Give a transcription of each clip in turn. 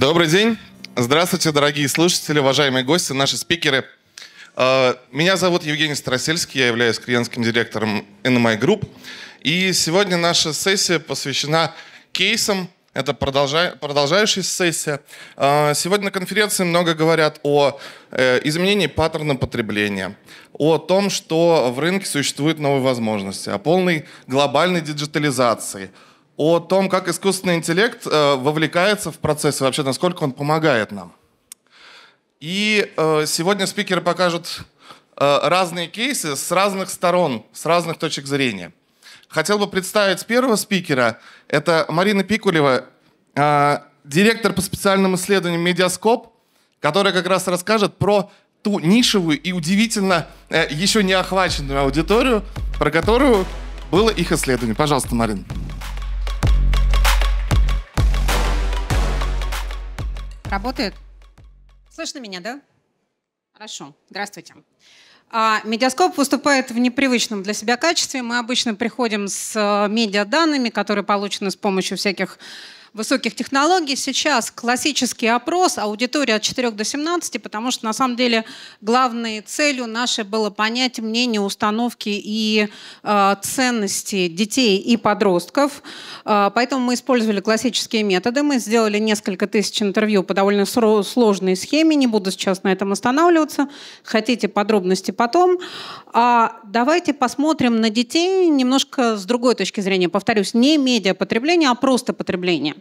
Добрый день. Здравствуйте, дорогие слушатели, уважаемые гости, наши спикеры. А, меня зовут Евгений Старосельский, я являюсь клиентским директором NMI Group. И сегодня наша сессия посвящена кейсам, это продолжающаяся сессия. А, сегодня на конференции много говорят о э, изменении паттерна потребления, о том, что в рынке существуют новые возможности, о полной глобальной диджитализации – о том, как искусственный интеллект э, вовлекается в процесс и вообще насколько он помогает нам. И э, сегодня спикеры покажут э, разные кейсы с разных сторон, с разных точек зрения. Хотел бы представить первого спикера. Это Марина Пикулева, э, директор по специальным исследованиям «Медиаскоп», которая как раз расскажет про ту нишевую и удивительно э, еще не охваченную аудиторию, про которую было их исследование. Пожалуйста, Марина. Работает? Слышно меня, да? Хорошо. Здравствуйте. А, медиаскоп выступает в непривычном для себя качестве. Мы обычно приходим с э, медиаданными, которые получены с помощью всяких высоких технологий. Сейчас классический опрос, аудитория от 4 до 17, потому что на самом деле главной целью нашей было понять мнение, установки и э, ценности детей и подростков. Э, поэтому мы использовали классические методы. Мы сделали несколько тысяч интервью по довольно сложной схеме. Не буду сейчас на этом останавливаться. Хотите подробности потом. А давайте посмотрим на детей немножко с другой точки зрения. Повторюсь, не медиапотребление, а просто потребление.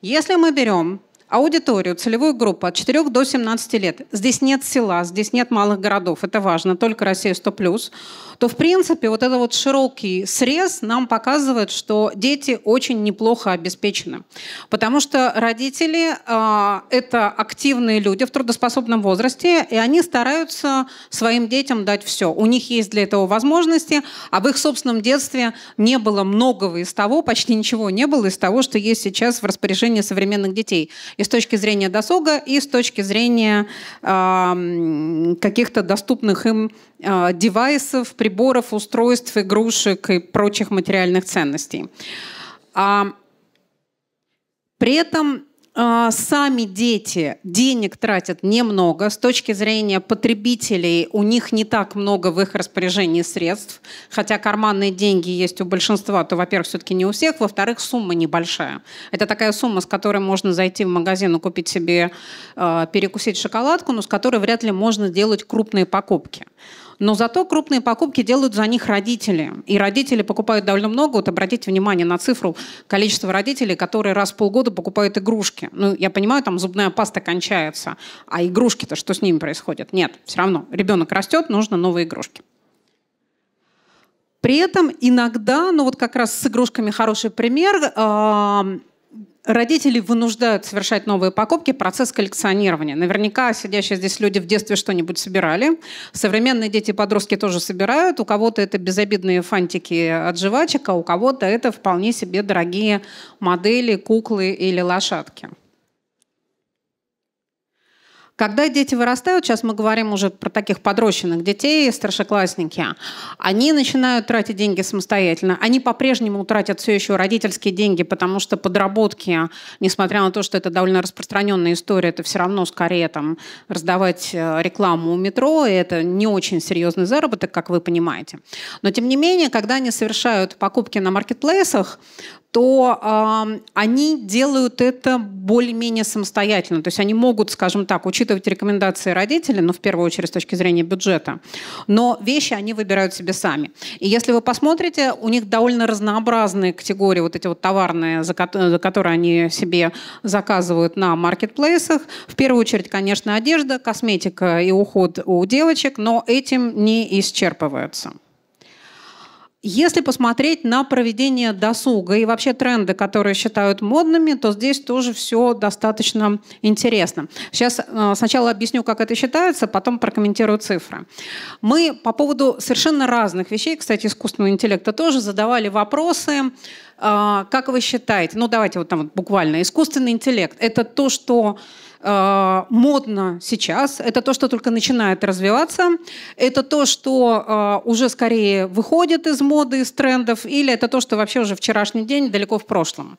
Если мы берем Аудиторию, целевую группу от 4 до 17 лет. Здесь нет села, здесь нет малых городов, это важно, только Россия 100+. То, в принципе, вот этот вот широкий срез нам показывает, что дети очень неплохо обеспечены. Потому что родители э, – это активные люди в трудоспособном возрасте, и они стараются своим детям дать все. У них есть для этого возможности, а в их собственном детстве не было многого из того, почти ничего не было из того, что есть сейчас в распоряжении современных детей и с точки зрения досуга, и с точки зрения э, каких-то доступных им э, девайсов, приборов, устройств, игрушек и прочих материальных ценностей. А при этом а, сами дети денег тратят немного. С точки зрения потребителей у них не так много в их распоряжении средств. Хотя карманные деньги есть у большинства, то, во-первых, все-таки не у всех. Во-вторых, сумма небольшая. Это такая сумма, с которой можно зайти в магазин и купить себе, э, перекусить шоколадку, но с которой вряд ли можно делать крупные покупки. Но зато крупные покупки делают за них родители. И родители покупают довольно много. Вот обратите внимание на цифру количества родителей, которые раз в полгода покупают игрушки. Ну, я понимаю, там зубная паста кончается. А игрушки-то что с ними происходит? Нет, все равно. Ребенок растет, нужно новые игрушки. При этом иногда, ну вот как раз с игрушками хороший пример, э родители вынуждают совершать новые покупки, процесс коллекционирования. Наверняка сидящие здесь люди в детстве что-нибудь собирали. Современные дети и подростки тоже собирают. У кого-то это безобидные фантики от жвачек, а у кого-то это вполне себе дорогие модели, куклы или лошадки. Когда дети вырастают, сейчас мы говорим уже про таких подрощенных детей, старшеклассники, они начинают тратить деньги самостоятельно. Они по-прежнему тратят все еще родительские деньги, потому что подработки, несмотря на то, что это довольно распространенная история, это все равно скорее там раздавать э, рекламу у метро, и это не очень серьезный заработок, как вы понимаете. Но тем не менее, когда они совершают покупки на маркетплейсах, то э, они делают это более-менее самостоятельно. То есть они могут, скажем так, учитывать рекомендации родителей, ну, в первую очередь, с точки зрения бюджета. Но вещи они выбирают себе сами. И если вы посмотрите, у них довольно разнообразные категории, вот эти вот товарные, за которые они себе заказывают на маркетплейсах. В первую очередь, конечно, одежда, косметика и уход у девочек, но этим не исчерпываются. Если посмотреть на проведение досуга и вообще тренды, которые считают модными, то здесь тоже все достаточно интересно. Сейчас э, сначала объясню, как это считается, потом прокомментирую цифры. Мы по поводу совершенно разных вещей, кстати, искусственного интеллекта тоже задавали вопросы. А, как вы считаете? Ну, давайте вот там вот буквально. Искусственный интеллект – это то, что э, модно сейчас, это то, что только начинает развиваться, это то, что э, уже скорее выходит из моды, из трендов, или это то, что вообще уже вчерашний день далеко в прошлом.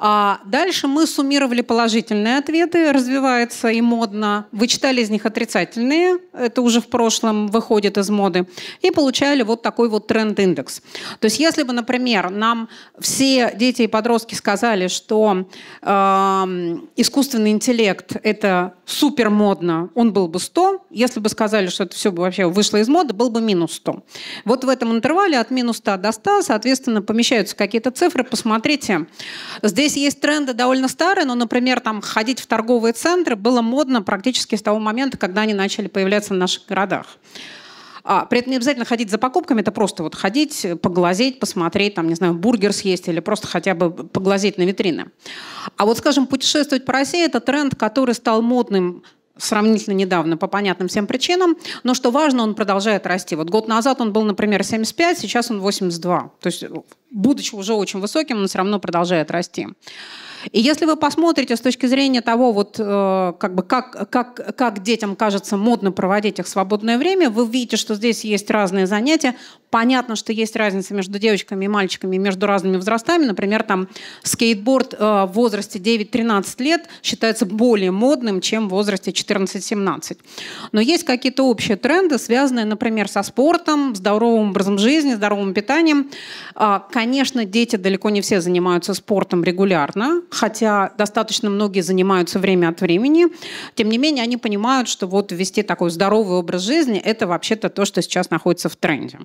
А дальше мы суммировали положительные ответы, развивается и модно. Вычитали из них отрицательные, это уже в прошлом выходит из моды. И получали вот такой вот тренд-индекс. То есть если бы, например, нам все дети и подростки сказали, что э, искусственный интеллект — это супер модно, он был бы 100. Если бы сказали, что это все вообще вышло из моды, был бы минус 100. Вот в этом интервале от минус 100 до 100, соответственно, помещаются какие-то цифры. Посмотрите, здесь здесь есть тренды довольно старые, но, например, там ходить в торговые центры было модно практически с того момента, когда они начали появляться в наших городах. А, при этом не обязательно ходить за покупками, это просто вот ходить, поглазеть, посмотреть, там, не знаю, бургер съесть или просто хотя бы поглазеть на витрины. А вот, скажем, путешествовать по России – это тренд, который стал модным сравнительно недавно по понятным всем причинам, но что важно, он продолжает расти. Вот год назад он был, например, 75, сейчас он 82. То есть, будучи уже очень высоким, он все равно продолжает расти. И если вы посмотрите с точки зрения того, вот, э, как, бы, как, как, как детям кажется модно проводить их свободное время, вы видите, что здесь есть разные занятия. Понятно, что есть разница между девочками и мальчиками, между разными возрастами. Например, там скейтборд э, в возрасте 9-13 лет считается более модным, чем в возрасте 14-17. Но есть какие-то общие тренды, связанные, например, со спортом, здоровым образом жизни, здоровым питанием. Э, конечно, дети далеко не все занимаются спортом регулярно, хотя достаточно многие занимаются время от времени. Тем не менее, они понимают, что вот вести такой здоровый образ жизни – это вообще-то то, что сейчас находится в тренде.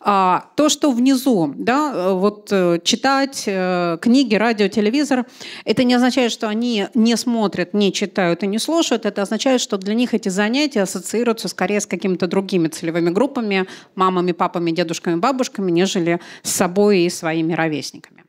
А то, что внизу, да, э, вот э, читать э, книги, радио, телевизор, это не означает, что они не смотрят, не читают и не слушают. Это означает, что для них эти занятия ассоциируются скорее с какими-то другими целевыми группами, мамами, папами, дедушками, бабушками, нежели с собой и своими ровесниками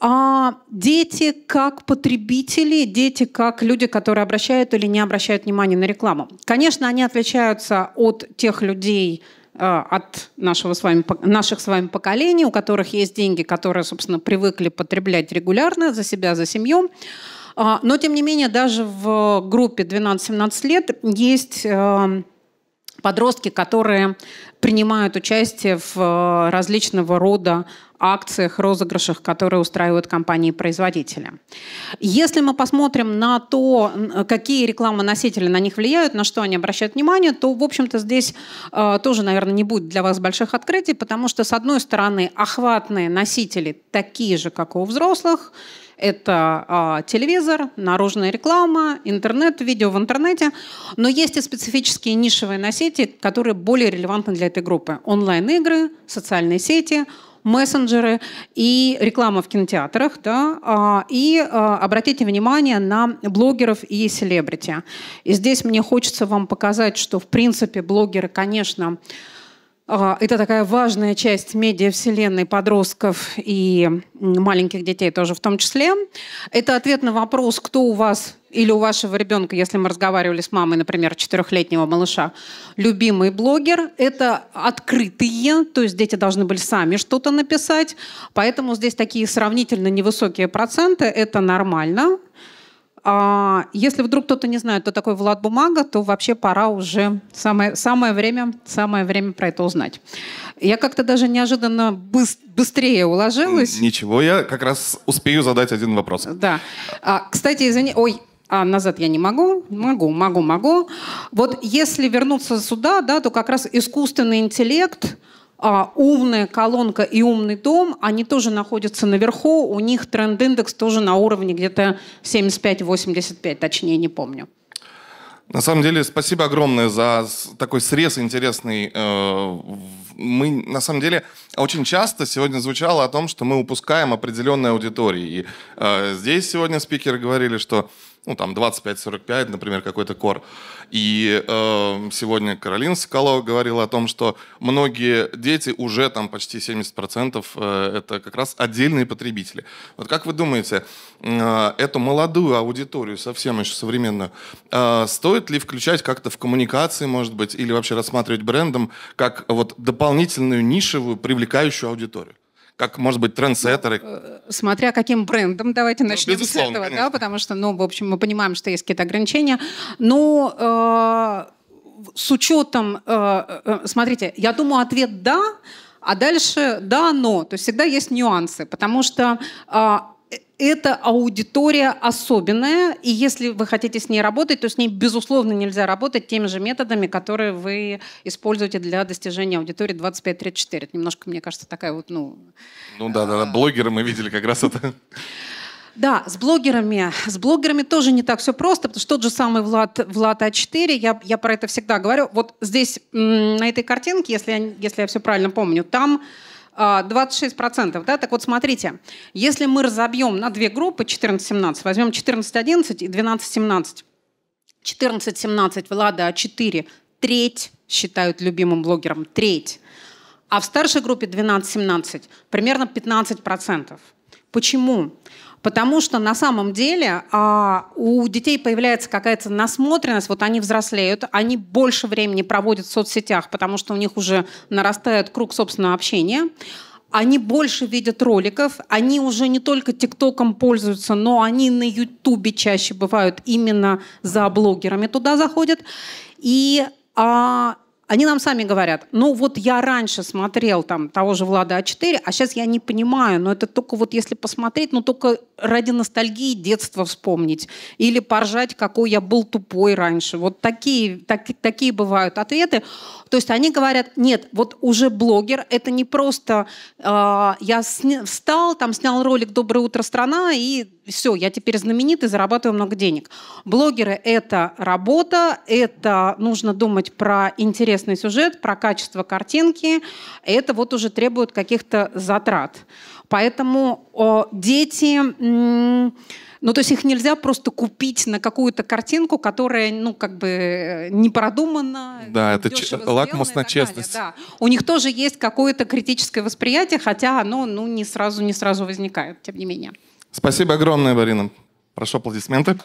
а дети как потребители, дети как люди, которые обращают или не обращают внимания на рекламу. Конечно, они отличаются от тех людей, э, от нашего с вами, наших с вами поколений, у которых есть деньги, которые, собственно, привыкли потреблять регулярно за себя, за семью. А, но, тем не менее, даже в группе 12-17 лет есть э, подростки, которые принимают участие в э, различного рода акциях, розыгрышах, которые устраивают компании-производители. Если мы посмотрим на то, какие рекламоносители на них влияют, на что они обращают внимание, то, в общем-то, здесь э, тоже, наверное, не будет для вас больших открытий, потому что, с одной стороны, охватные носители такие же, как и у взрослых, это э, телевизор, наружная реклама, интернет, видео в интернете. Но есть и специфические нишевые носители, которые более релевантны для этой группы. Онлайн-игры, социальные сети – мессенджеры и реклама в кинотеатрах. Да? А, и а, обратите внимание на блогеров и селебрити. И здесь мне хочется вам показать, что, в принципе, блогеры, конечно, а, это такая важная часть медиа-вселенной подростков и маленьких детей тоже в том числе. Это ответ на вопрос, кто у вас или у вашего ребенка, если мы разговаривали с мамой, например, четырехлетнего малыша, любимый блогер, это открытые, то есть дети должны были сами что-то написать, поэтому здесь такие сравнительно невысокие проценты, это нормально. А если вдруг кто-то не знает, кто такой Влад Бумага, то вообще пора уже самое, самое, время, самое время про это узнать. Я как-то даже неожиданно быстрее уложилась. Ничего, я как раз успею задать один вопрос. Да. А, кстати, извини, ой, а назад я не могу, могу, могу, могу. Вот если вернуться сюда, да, то как раз искусственный интеллект – а, умная колонка и умный дом, они тоже находятся наверху, у них тренд-индекс тоже на уровне где-то 75-85, точнее не помню. На самом деле, спасибо огромное за такой срез интересный. Э, мы, на самом деле, очень часто сегодня звучало о том, что мы упускаем определенные аудитории. И э, здесь сегодня спикеры говорили, что ну, там 25-45, например, какой-то кор. И э, сегодня Каролина Соколова говорила о том, что многие дети уже там почти 70% э, это как раз отдельные потребители. Вот как вы думаете, э, эту молодую аудиторию, совсем еще современную, э, стоит ли включать как-то в коммуникации, может быть, или вообще рассматривать брендом как вот дополнительную нишевую привлекающую аудиторию? как, может быть, трендсеттеры? Ну, э, смотря каким брендом, давайте начнем ну, с этого, конечно. да, потому что, ну, в общем, мы понимаем, что есть какие-то ограничения. Но ну, э, с учетом, э, э, э, смотрите, я думаю, ответ «да», а дальше «да, но». То есть всегда есть нюансы, потому что э, эта аудитория особенная, и если вы хотите с ней работать, то с ней, безусловно, нельзя работать теми же методами, которые вы используете для достижения аудитории 25-34. Это немножко, мне кажется, такая вот, ну... Ну да, да, да. А. блогеры мы видели как раз это. Да, с блогерами. С блогерами тоже не так все просто, потому что тот же самый Влад, Влад А4, я, я про это всегда говорю. Вот здесь, на этой картинке, если я, если я все правильно помню, там 26%, а, да? Так вот, смотрите, если мы разобьем на две группы 14-17, возьмем 14-11 и 12-17, 14-17 Влада А4 треть считают любимым блогером, треть. А в старшей группе 12-17 примерно 15%. Почему? Потому что на самом деле а, у детей появляется какая-то насмотренность, вот они взрослеют, они больше времени проводят в соцсетях, потому что у них уже нарастает круг собственного общения они больше видят роликов, они уже не только ТикТоком пользуются, но они на Ютубе чаще бывают именно за блогерами туда заходят. И а, они нам сами говорят, ну вот я раньше смотрел там того же Влада А4, а сейчас а я не понимаю, но это только вот если посмотреть, ну только ради ностальгии детства вспомнить или поржать, какой я был тупой раньше. Вот такие, так, такие бывают ответы. То есть они говорят, нет, вот уже блогер, это не просто э, я сня, встал, там снял ролик «Доброе утро, страна» и все, я теперь знаменитый, зарабатываю много денег. Блогеры – это работа, это нужно думать про интересный сюжет, про качество картинки. Это вот уже требует каких-то затрат. Поэтому о, дети, ну то есть их нельзя просто купить на какую-то картинку, которая, ну как бы э, не продумана. Да, это ч- лакмус на честность. Далее. Да. У них тоже есть какое-то критическое восприятие, хотя оно ну, не сразу не сразу возникает, тем не менее. Спасибо огромное, Марина. Прошу аплодисменты.